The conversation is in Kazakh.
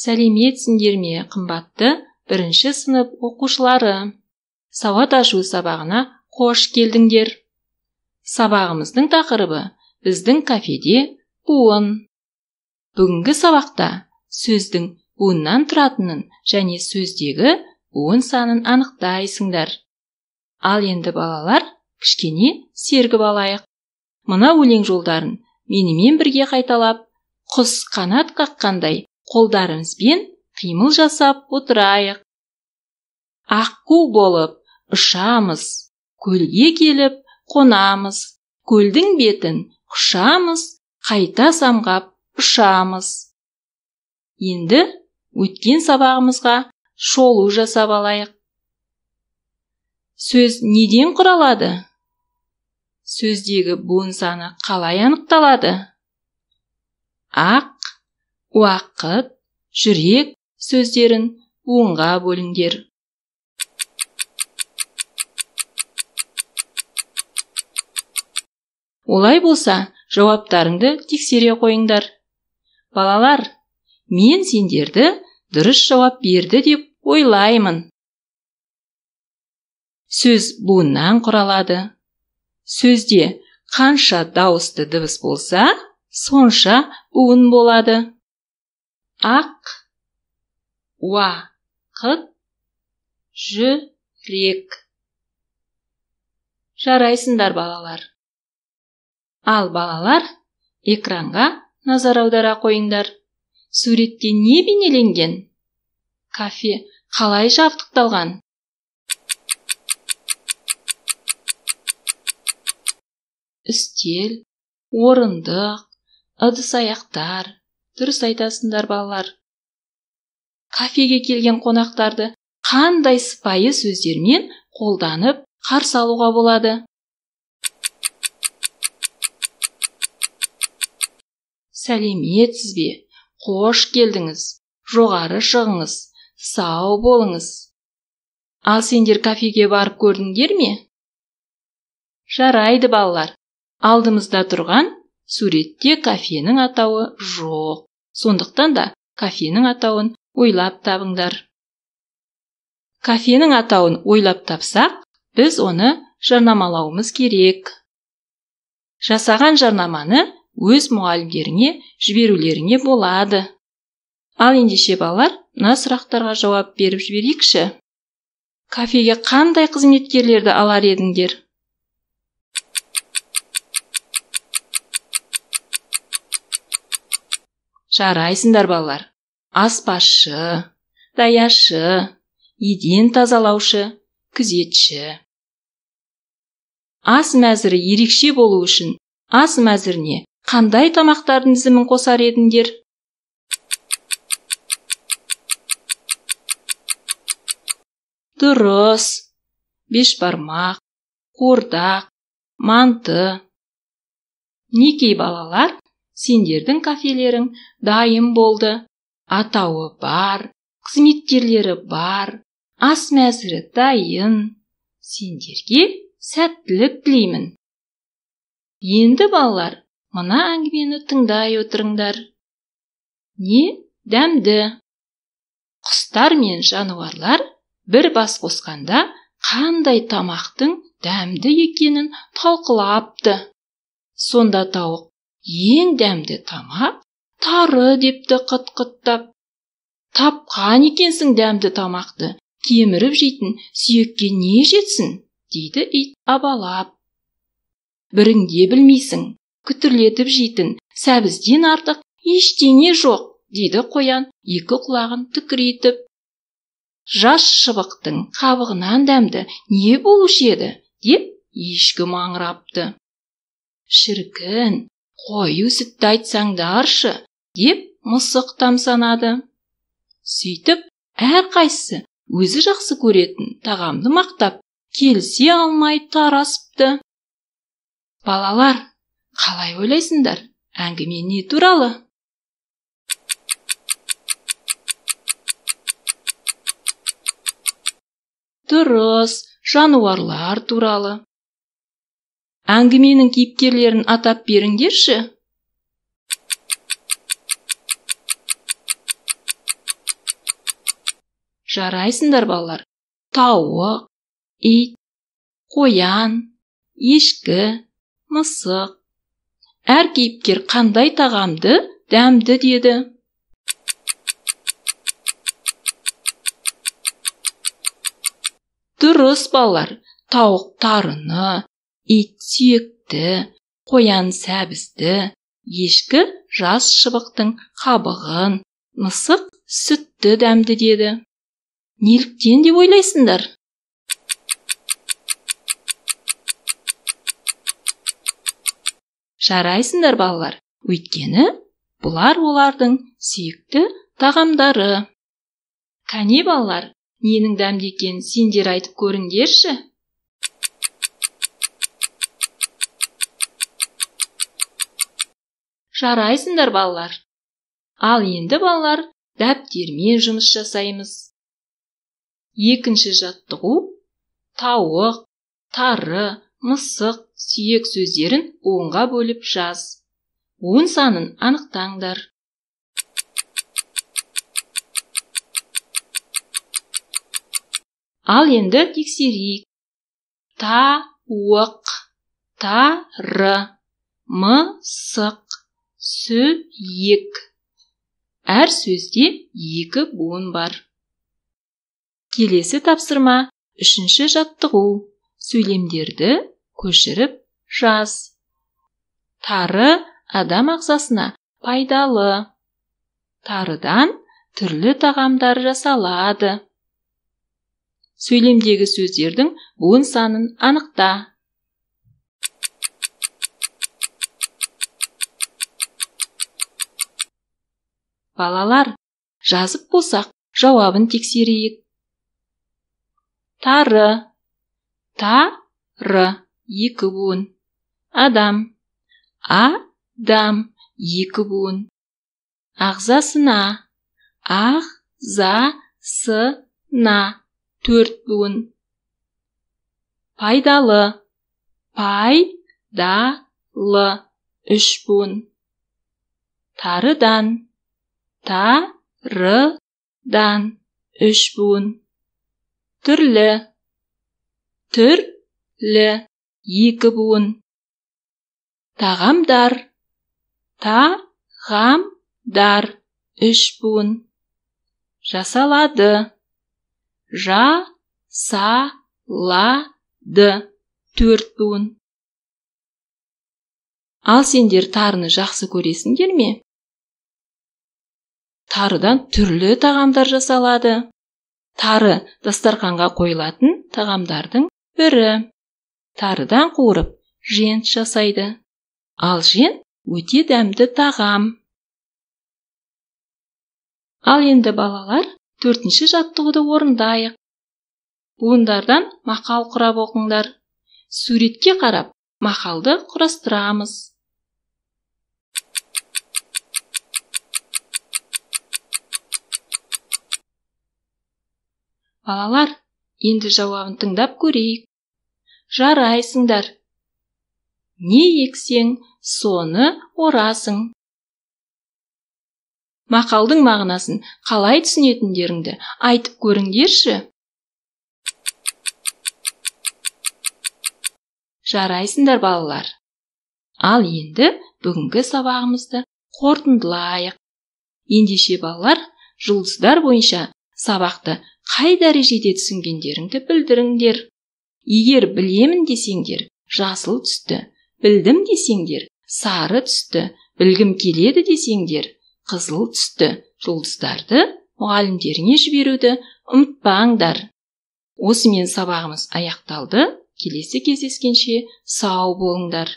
сәлеметсіңдер ме қымбатты бірінші сынып оқушылары сауат ашу сабағына қош келдіңдер сабағымыздың тақырыбы біздің кафеде буын бүгінгі сабақта сөздің буыннан тұратынын және сөздегі буын санын анықтайсыңдар ал енді балалар кішкене сергіп алайық мына өлең жолдарын менімен бірге қайталап құс қанат қаққандай қолдарымызбен қимыл жасап отырайық аққу болып ұшамыз көлге келіп қонамыз көлдің бетін құшамыз қайта самғап ұшамыз енді өткен сабағымызға шолу жасап алайық сөз неден құралады сөздегі буын саны қалай анықталады ақ уақыт жүрек сөздерін буынға бөліңдер олай болса жауаптарыңды тексере қойыңдар балалар мен сендерді дұрыс жауап берді деп ойлаймын сөз буыннан құралады сөзде қанша дауысты дыбыс болса сонша буын болады ақ уақыт жүрек жарайсыңдар балалар ал балалар экранға назар аудара қойыңдар суретте не бейнеленген кафе қалай жабдықталған үстел орындық ыдыс аяқтар дұрыс айтасыңдар балалар кафеге келген қонақтарды қандай сыпайы сөздермен қолданып қарсы алуға болады сәлеметсіз бе қош келдіңіз жоғары шығыңыз сау болыңыз ал сендер кафеге барып көрдіңдер ме жарайды балалар алдымызда тұрған суретте кафенің атауы жоқ сондықтан да кафенің атауын ойлап табыңдар кафенің атауын ойлап тапсақ біз оны жарнамалауымыз керек жасаған жарнаманы өз мұғалімдеріңе жіберулеріңе болады ал ендеше балалар мына сұрақтарға жауап беріп жіберейікші кафеге қандай қызметкерлерді алар едіңдер жарайсыңдар балалар аспашы даяшы еден тазалаушы күзетші ас мәзірі ерекше болу үшін ас мәзіріне қандай тамақтардың тізімін қосар едіңдер дұрыс бешбармақ қуырдақ манты Некей балалар сендердің кафелерің дайын болды атауы бар қызметкерлері бар ас мәзірі дайын сендерге сәттілік тілеймін енді балалар мына әңгімені тыңдай отырыңдар не дәмді құстар мен жануарлар бір бас қосқанда қандай тамақтың дәмді екенін талқылапты сонда тауық ең дәмді тамақ тары депті қытқыттап тапқан екенсің дәмді тамақты кеміріп жейтін сүйекке не жетсін дейді ит абалап біріңде білмейсің күтірлетіп жейтін сәбізден артық ештеңе жоқ дейді қоян екі құлағын тікірейтіп жас шыбықтың қабығынан дәмді не болушы еді деп ешкі маңырапты шіркін қою сүтті айтсаңдаршы деп мысық тамсанады сөйтіп әрқайсысы өзі жақсы көретін тағамды мақтап келісе алмай тарасыпты балалар қалай ойлайсыңдар әңгіме не туралы дұрыс жануарлар туралы әңгіменің кейіпкерлерін атап беріңдерші жарайсыңдар балалар тауық ит қоян ешкі мысық әр кейіпкер қандай тағамды дәмді деді дұрыс балалар тауық тарыны сүйекті қоян сәбізді ешкі жас шыбықтың қабығын мысық сүтті дәмді деді неліктен деп ойлайсыңдар жарайсыңдар балалар өйткені бұлар олардың сүйікті тағамдары кәне балалар ненің дәмді екенін сендер айтып көріңдерші жарайсыңдар балалар ал енді балалар дәптермен жұмыс жасаймыз екінші жаттығу тауық тары мысық сүйек сөздерін оңға бөліп жаз он санын анықтаңдар ал енді тексерейік тауық тары мысық сүйек әр сөзде екі буын бар келесі тапсырма үшінші жаттығу сөйлемдерді көшіріп жаз тары адам ағзасына пайдалы тарыдан түрлі тағамдар жасалады сөйлемдегі сөздердің буын санын анықта балалар жазып болсақ жауабын тексерейік тары та р екі буын адам а дам екі буын ағзасына ах за с на төрт буын пайдалы пай да лы үш буын тарыдан та-ры-дан үш буын түрлі түрлі екі буын тағамдар та тағамдар үш буын жасалады жа са ла жасалады төрт буын ал сендер тарыны жақсы көресіңдер ме тарыдан түрлі тағамдар жасалады тары дастарханға қойылатын тағамдардың бірі тарыдан қуырып жент жасайды ал жент өте дәмді тағам ал енді балалар төртінші жаттығуды орындайық буындардан мақал құрап оқыңдар суретке қарап мақалды құрастырамыз балалар енді жауабын тыңдап көрейік жарайсыңдар не ексең соны орасың мақалдың мағынасын қалай түсінетіндеріңді айтып көріңдерші жарайсыңдар балалар ал енді бүгінгі сабағымызды қорытындылайық ендеше балалар жұлдыздар бойынша сабақты қай дәрежеде түсінгендеріңді білдіріңдер егер білемін десеңдер жасыл түсті білдім десеңдер сары түсті білгім келеді десеңдер қызыл түсті жұлдыздарды мұғалімдеріңе жіберуді ұмытпаңдар осымен сабағымыз аяқталды келесі кездескенше сау болыңдар